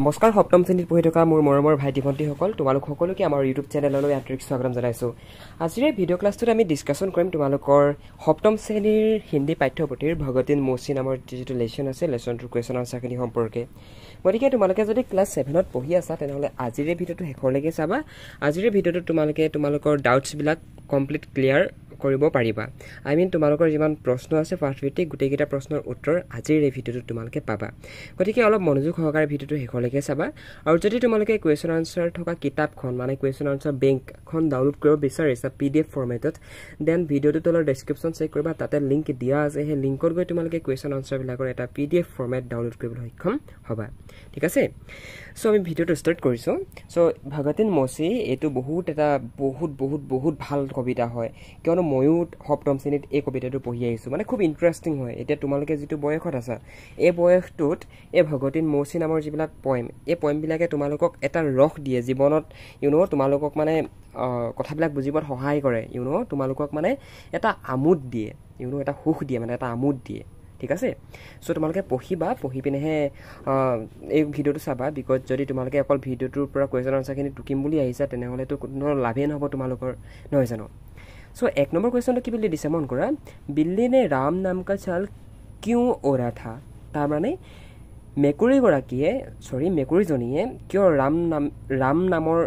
নমস্কাৰ সপ্তম শ্ৰেণীত পঢ়ি থকা মোৰ মৰমৰ ভাইটি ভণ্টীসকল তোমালোক সকলোকে আমাৰ ইউটিউব চেনেললৈ আন্তৰিক স্বাগতম জনাইছোঁ আজিৰে ভিডিঅ' ক্লাছটোত আমি ডিছকাশ্যন কৰিম তোমালোকৰ সপ্তম শ্ৰেণীৰ হিন্দী পাঠ্যপুথিৰ ভগতিন মৌচি নামৰ যিটো লেশ্যন আছে লেশ্যনটোৰ কুৱেশ্যন আনচাৰখিনি সম্পৰ্কে গতিকে তোমালোকে যদি ক্লাছ ছেভেনত পঢ়ি আছা তেনেহ'লে আজিৰে ভিডিঅ'টো শেষৰলৈকে চাবা আজিৰে ভিডিঅ'টোত তোমালোকে তোমালোকৰ ডাউটছবিলাক কমপ্লিট ক্লিয়াৰ কৰিব পাৰিবা আই মিন তোমালোকৰ যিমান প্ৰশ্ন আছে ফাৰ্ষ্ট ভিত্তিক গোটেইকেইটা প্ৰশ্নৰ উত্তৰ আজিৰ এই ভিডিঅ'টোত তোমালোকে পাবা গতিকে অলপ মনোযোগ সহকাৰে ভিডিঅ'টো শেষলৈকে চাবা আৰু যদি তোমালোকে কুৱেশ্যন আনচাৰ থকা কিতাপখন মানে কুৱেশ্যন আনচাৰ বেংকখন ডাউনলোড কৰিব বিচাৰিছা পি ডি এফ ফৰ্মেটত দেন ভিডিঅ'টো তলৰ ডেছক্ৰিপশ্যন চেক কৰিবা তাতে লিংক দিয়া আছে সেই লিংকত গৈ তোমালোকে কুৱেশ্যন আনচাৰবিলাকৰ এটা P D F format download কৰিবলৈ সক্ষম হ'বা ঠিক আছে চ' আমি ভিডিঅ'টো ষ্টাৰ্ট কৰিছোঁ চ' ভগতিন মচি এইটো বহুত এটা বহুত বহুত বহুত ভাল কবিতা হয় কিয়নো ময়ো সপ্তম শ্ৰেণীত এই কবিতাটো পঢ়ি আহিছোঁ মানে খুব ইণ্টাৰেষ্টিং হয় এতিয়া তোমালোকে যিটো বয়সত আছা এই বয়সটোত এই ভগতীন মৌচি নামৰ যিবিলাক পইম এই পইমবিলাকে তোমালোকক এটা ৰস দিয়ে জীৱনত ইউনো তোমালোকক মানে কথাবিলাক বুজিবত সহায় কৰে ইউন' তোমালোকক মানে এটা আমোদ দিয়ে ইউনো এটা সুখ দিয়ে মানে এটা আমোদ দিয়ে ঠিক আছে চ' তোমালোকে পঢ়িবা পঢ়ি পিনেহে এই ভিডিঅ'টো চাবা বিকজ যদি তোমালোকে অকল ভিডিঅ'টোৰ পৰা কুৱেশ্যন আনচাৰখিনি টুকিম বুলি আহিছা তেনেহ'লেতো কোনো ধৰণৰ লাভেই নহ'ব তোমালোকৰ নহয় জানো চ' এক নম্বৰ কুৱেশ্যনটো কি বুলি দিছে মন কৰা বিল্লিনে ৰাম নাম কা চাল কিয় অৰা থা তাৰমানে মেকুৰীগৰাকীয়ে চৰি মেকুৰীজনীয়ে কিয় ৰাম নাম ৰাম নামৰ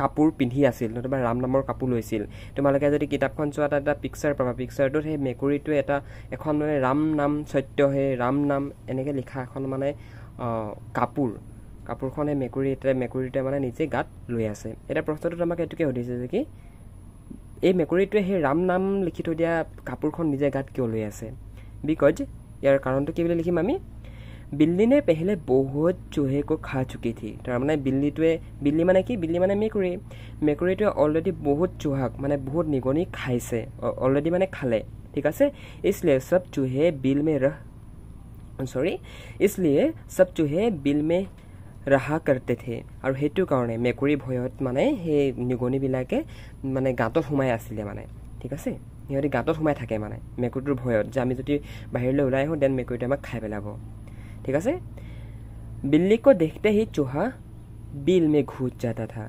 কাপোৰ পিন্ধি আছিল নতুবা ৰাম নামৰ কাপোৰ লৈছিল তোমালোকে যদি কিতাপখন চোৱা এটা পিকচাৰ পাবা পিকচাৰটোত সেই মেকুৰীটোৱে এটা এখন মানে ৰাম নাম চত্য সেই ৰাম নাম এনেকৈ লিখা এখন মানে কাপোৰ কাপোৰখনে মেকুৰী এটা মেকুৰীটোৱে মানে নিজে গাত লৈ আছে এতিয়া প্ৰশ্নটোত আমাক এইটোকে সুধিছে যে কি এই মেকুৰীটোৱে সেই ৰাম নাম লিখি থৈ দিয়া কাপোৰখন নিজে গাত কিয় লৈ আছে বিকজ ইয়াৰ কাৰণটো কি বুলি লিখিম আমি বিল্লীনে পেহিলে বহুত চুহে কৈ খা চুকি থি তাৰমানে বিল্লিটোৱে বিল্লি মানে কি বিল্লি মানে মেকুৰী মেকুৰীটোৱে অলৰেডি বহুত চুহাক মানে বহুত নিগনি খাইছে অলৰেডি মানে খালে ঠিক আছে ইছলিয়ে চব চুহে বিল মে ৰহ চৰি ইছলিয়ে চব চুহে বিল মে ৰাহা কৰ্তে থে আৰু সেইটো কাৰণে মেকুৰী ভয়ত মানে সেই নিগনিবিলাকে মানে গাঁতত সোমাই আছিলে মানে ঠিক আছে সিহঁতি গাঁতত সোমাই থাকে মানে মেকুৰীটোৰ ভয়ত যে আমি যদি বাহিৰলৈ ওলাই আহোঁ দেন মেকুৰীটোৱে আমাক খাই পেলাব ঠিক আছে বিল্লিকো দেখতে সি চোহা বিল মে ঘুত যাতা থা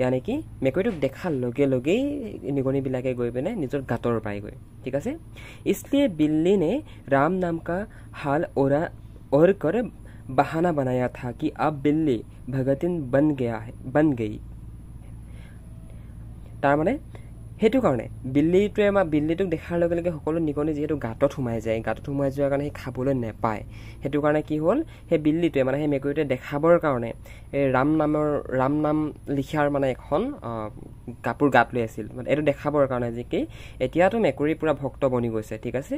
য়ানে কি মেকুৰীটোক দেখাৰ লগে লগেই নিগনিবিলাকে গৈ পিনে নিজৰ গাঁতৰ গৈ ঠিক আছে ইছলিয়ে বিল্লিনে ৰাম নামকা হাল অৰা অৰ কৰে बहाना बनाया था कि अब बिल्ली भगतिन बन गया है बन गई তাৰ মানে সেইটো কাৰণে বিল্লীটোৱে আমাৰ বিল্লীটোক দেখাৰ লগে লগে সকলো নিগনি যিহেতু গাঁতত সোমাই যায় গাঁতত সোমাই যোৱাৰ কাৰণে সি খাবলৈ নাপায় সেইটো কাৰণে কি হ'ল সেই বিল্লীটোৱে মানে সেই মেকুৰীটোৱে দেখাবৰ কাৰণে এই ৰাম নামৰ ৰাম নাম লিখাৰ মানে এখন কাপোৰ গাপ লৈ আছিল মানে এইটো দেখাবৰ কাৰণে যে কি এতিয়াতো মেকুৰী পূৰা ভক্ত বনি গৈছে ঠিক আছে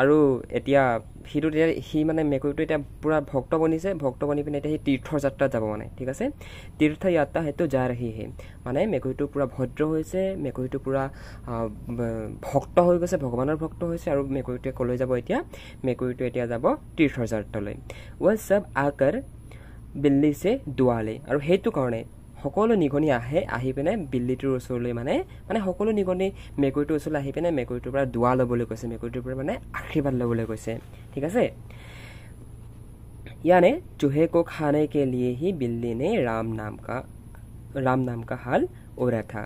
আৰু এতিয়া সিটো এতিয়া সি মানে মেকুৰীটো এতিয়া পূৰা ভক্ত বনিছে ভক্ত বনি পিনে এতিয়া সি তীৰ্থযাত্ৰাত যাব মানে ঠিক আছে তীৰ্থ যাত্ৰা সেইটো যাই ৰাখি সি মানে মেকুৰীটো পূৰা ভদ্ৰ হৈছে মেকুৰীটো পূৰা ভক্ত হৈ গৈছে ভগৱানৰ ভক্ত হৈছে আৰু মেকুৰীটোৱে ক'লৈ যাব এতিয়া মেকুৰীটো এতিয়া যাব তীৰ্থযাত্ৰালৈ ৱেল ৱাটছ আকাৰ বিল্লিছে দুৱালে আৰু সেইটো কাৰণে সকলো নিগনি আহে আহি পিনে বিল্লিটোৰ ওচৰলৈ মানে মানে সকলো নিগনি মেকুৰীটোৰ ওচৰলৈ আহি পিনে মেকুৰীটোৰ পৰা দোৱা ল'বলৈ কৈছে মেকুৰীটোৰ পৰা মানে আশীৰ্বাদ ল'বলৈ কৈছে ঠিক আছে ইয়ানে চুহে কো খানে কে লিয়েহি বিল্লী নে ৰাম নাম কা ৰাম নাম কা হাল থা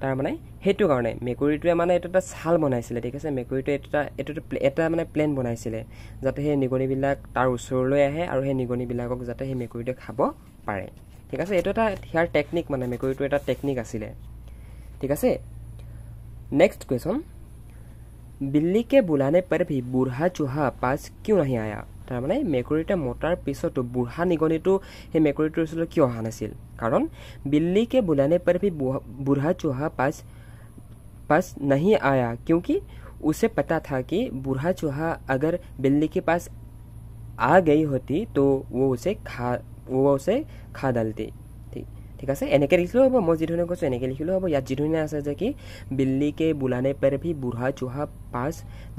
তাৰমানে সেইটো কাৰণে মেকুৰীটোৱে মানে এইটো এটা ছাল বনাইছিলে ঠিক আছে মেকুৰীটোৱে এইটো এটা এইটো এটা মানে প্লেন বনাইছিলে যাতে সেই নিগনিবিলাক তাৰ ওচৰলৈ আহে আৰু সেই নিগনিবিলাকক যাতে সেই মেকুৰীটোৱে খাব পাৰে ठीक है यू हेयर टेक्निक मानने मेकुरी टेक्निक ठीक है नेक्स्ट क्वेश्चन बिल्ली के बुलाने पर भी बुढ़ा चुहा पास क्यों नहीं आया तार मैं मेकुरी मतार पिछत बुढ़ा निगनी तो मेकुरी ऊर क्यों अं ना कारण बिल्ली के बुलाने पर भी बुढ़ा चुहा पास पास नहीं आया क्योंकि उसे पता था कि बुढ़ा चूहा अगर बिल्ली के पास आ गई होती तो वो उसे खा ও ও সে খাদালতে ঠিক আছে এনেকে লিখি লব মই যে ধনে কইছো এনেকে লিখি লব ইয়া যে ধিনে আছে যে কি বিল্লি কে বুলানে পর ভি বুড়াচুহা পাস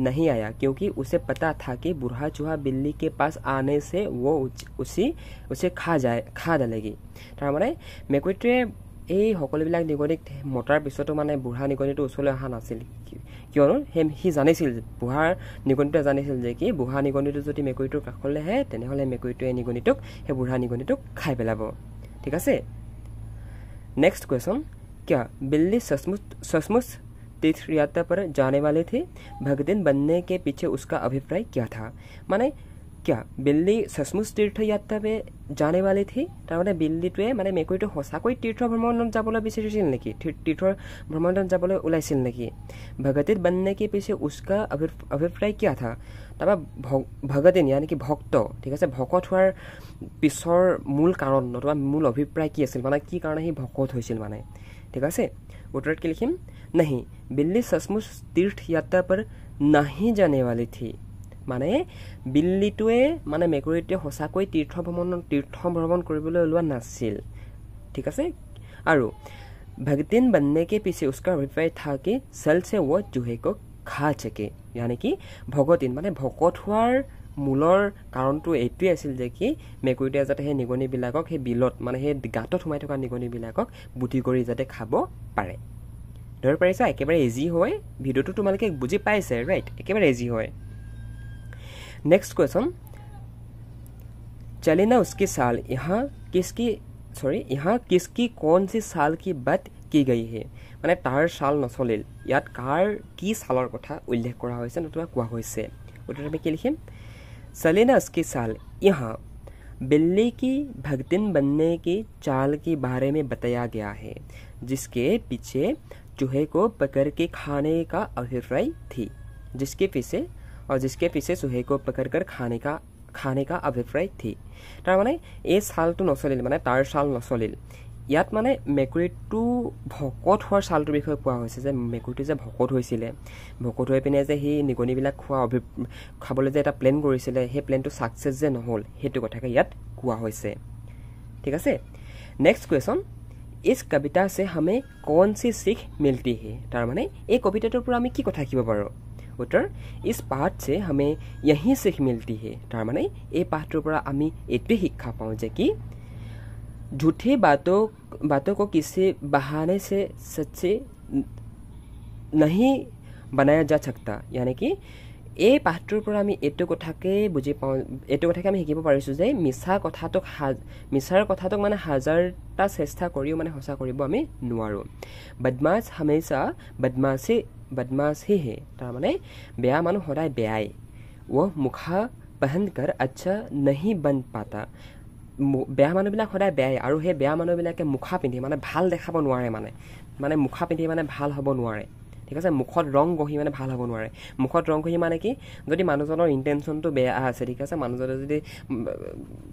নাহি আয়া কারণ কি উসে pata tha ke বুড়াচুহা বিল্লি কে পাস আনে সে ও উসি উসে খা যায় খাদলেগি তার মানে মেকুত্রে এই হকল বিলাক দিগদিক মোটর পিছটো মানে বুড়া নিগনিটো উসলে হান আছিল কিয়নো সেই সি জানিছিল বুঢ়াৰ নিগনিটোৱে জানিছিল যে কি বুঢ়া নিগনিটো যদি মেকুৰীটোৰ কাষলৈ আহে তেনেহ'লে মেকুৰীটোৱে নিগনিটোক সেই বুঢ়া নিগনিটোক খাই পেলাব ঠিক আছে नेक्स्ट क्वेश्चन क्या बिल्ली सचमुच तीर्थ यात्रा पर जाने वाली थी भगदिन बनने के पीछे उसका अभिप्राय क्या था माने क्या बिल्ली सचमुच तीर्थ यात्रा में जाने वाले थे तारमें बिल्लीटे मैं मेकुरी तो सको तीर्थ भ्रमण विचारी निकी तीर्थ भ्रमण ऊल्सी निकी भगती बनने के पीछे उसका अभिप्राय क्या था तब भगतीन यानी कि भक्त ठीक है भकत हर पिछर मूल कारण नतुबा मूल अभिप्राय कि मैं कि कारण भकत हो मानने ठीक है उत्तर की लिखीम नहीं बिल्ली सचमुच तीर्थ यात्रा पर नहीं जाने वाली थी মানে বিল্লীটোৱে মানে মেকুৰীটোৱে সঁচাকৈ তীৰ্থ ভ্ৰমণ তীৰ্থ ভ্ৰমণ কৰিবলৈ ওলোৱা নাছিল ঠিক আছে আৰু ভগতিন বন্নেকে পিছে উস্কাৰ অভিপ্ৰায় থাকি চেলছে ৱ জুহেক খা চেকে য়ানে কি ভগতিন মানে ভকত হোৱাৰ মূলৰ কাৰণটো এইটোৱেই আছিল যে কি মেকুৰীটোৱে যাতে সেই নিগনিবিলাকক সেই বিলত মানে সেই গাঁতত সোমাই থকা নিগনিবিলাকক বুদ্ধি কৰি যাতে খাব পাৰে ধৰিব পাৰিছা একেবাৰে ইজি হয় ভিডিঅ'টো তোমালোকে বুজি পাইছে ৰাইট একেবাৰে ইজি হয় नेक्स्ट क्वेश्चन चले ना उसके साल यहाँ किसकी सॉरी यहाँ किसकी कौन सी साल की बात की गई है তাৰ तार साल ইয়াত কাৰ कार की साल कथा उल्लेख कर নতুবা কোৱা হৈছে উত্তৰত আমি কি লিখিম চলেনা উচকি ছাল बिल्ली की भक्तिन बनने की चाल के बारे में बताया गया है जिसके पीछे चूहे को पकड़ के खाने का अभिप्राय थी जिसके पीछे और जिसके पीछे सुहेल को पकड़कर खाने का खाने का अभिप्राय थी तार माने ए साल तो नसलिल माने तार साल नसलिल ইয়াত মানে মেকুৰীটো ভকত হোৱাৰ ছালটোৰ বিষয়ে কোৱা হৈছে যে মেকুৰীটো যে ভকত হৈছিলে ভকত হৈ পিনে যে সেই নিগনিবিলাক খোৱা অভি খাবলৈ যে এটা প্লেন কৰিছিলে সেই প্লেনটো ছাকচেছ যে নহ'ল সেইটো কথাকে ইয়াত কোৱা হৈছে ঠিক আছে নেক্সট কুৱেশ্যন ইজ কবিতা আছে হামে কণ চি চিখ মিলতি তাৰমানে এই কবিতাটোৰ পৰা আমি কি কথা শিকিব পাৰোঁ वोटर इस पाठ से हमें यही सीख मिलती है तार मानी ये पाठ आम ये शिक्षा पाँच कि झूठे बातों बातों को किसी बहाने से सच्चे नहीं बनाया जा सकता यानी कि এই পাঠটোৰ পৰা আমি এইটো কথাকেই বুজি পাওঁ এইটো কথাকে আমি শিকিব পাৰিছোঁ যে মিছা কথাটোক সাজ মিছাৰ কথাটোক মানে হাজাৰটা চেষ্টা কৰিও মানে সঁচা কৰিব আমি নোৱাৰোঁ বদমাছ হামেচা বদমাছি বদমাছিহে তাৰমানে বেয়া মানুহ সদায় বেয়াই ও মুখা পহন কৰ আচ্ছা নহি বন পাতা বেয়া মানুহবিলাক সদায় বেয়াই আৰু সেই বেয়া মানুহবিলাকে মুখা পিন্ধি মানে ভাল দেখাব নোৱাৰে মানে মানে মুখা পিন্ধি মানে ভাল হ'ব নোৱাৰে ঠিক আছে মুখত ৰং ঘঁহি মানে ভাল হ'ব নোৱাৰে মুখত ৰং গঢ়ি মানে কি যদি মানুহজনৰ ইণ্টেনশ্যনটো বেয়া আছে ঠিক আছে মানুহজনে যদি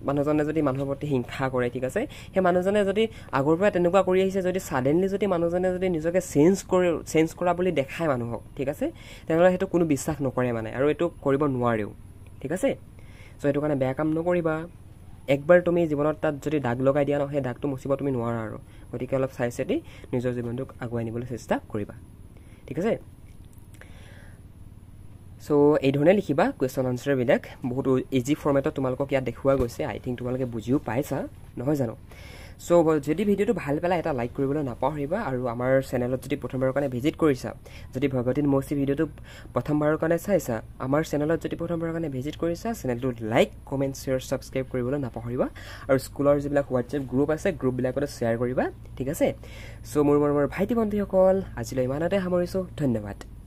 মানুহজনে যদি মানুহৰ প্ৰতি হিংসা কৰে ঠিক আছে সেই মানুহজনে যদি আগৰ পৰা তেনেকুৱা কৰি আহিছে যদি ছাডেনলি যদি মানুহজনে যদি নিজকে চেঞ্জ কৰি চেঞ্জ কৰা বুলি দেখায় মানুহক ঠিক আছে তেনেহ'লে সেইটো কোনো বিশ্বাস নকৰে মানে আৰু এইটো কৰিব নোৱাৰেও ঠিক আছে চ' সেইটো কাৰণে বেয়া কাম নকৰিবা একবাৰ তুমি জীৱনত তাত যদি দাগ লগাই দিয়া ন সেই দাগটো মচিব তুমি নোৱাৰা আৰু গতিকে অলপ চাই চিতি নিজৰ জীৱনটোক আগুৱাই নিবলৈ চেষ্টা কৰিবা ঠিক আছে চ' এইধৰণে লিখিবা কুৱেশ্যন আনচাৰবিলাক বহুত ইজি ফৰ্মেটত তোমালোকক ইয়াত দেখুওৱা গৈছে আই থিংক তোমালোকে বুজিও পাইছা নহয় জানো চ' যদি ভিডিঅ'টো ভাল পেলাই এটা লাইক কৰিবলৈ নাপাহৰিবা আৰু আমাৰ চেনেলত যদি প্ৰথমবাৰৰ কাৰণে ভিজিট কৰিছা যদি ভগৱতী মৌচি ভিডিঅ'টো প্ৰথমবাৰৰ কাৰণে চাইছা আমাৰ চেনেলত যদি প্ৰথমবাৰৰ কাৰণে ভিজিট কৰিছা চেনেলটো লাইক কমেণ্ট শ্বেয়াৰ ছাবস্ক্ৰাইব কৰিবলৈ নাপাহৰিবা আৰু স্কুলৰ যিবিলাক হোৱাটছএপ গ্ৰুপ আছে গ্ৰুপবিলাকতো শ্বেয়াৰ কৰিবা ঠিক আছে চ' মোৰ মোৰ ভাইটি ভণ্টিসকল আজিলৈ ইমানতে সামৰিছোঁ ধন্যবাদ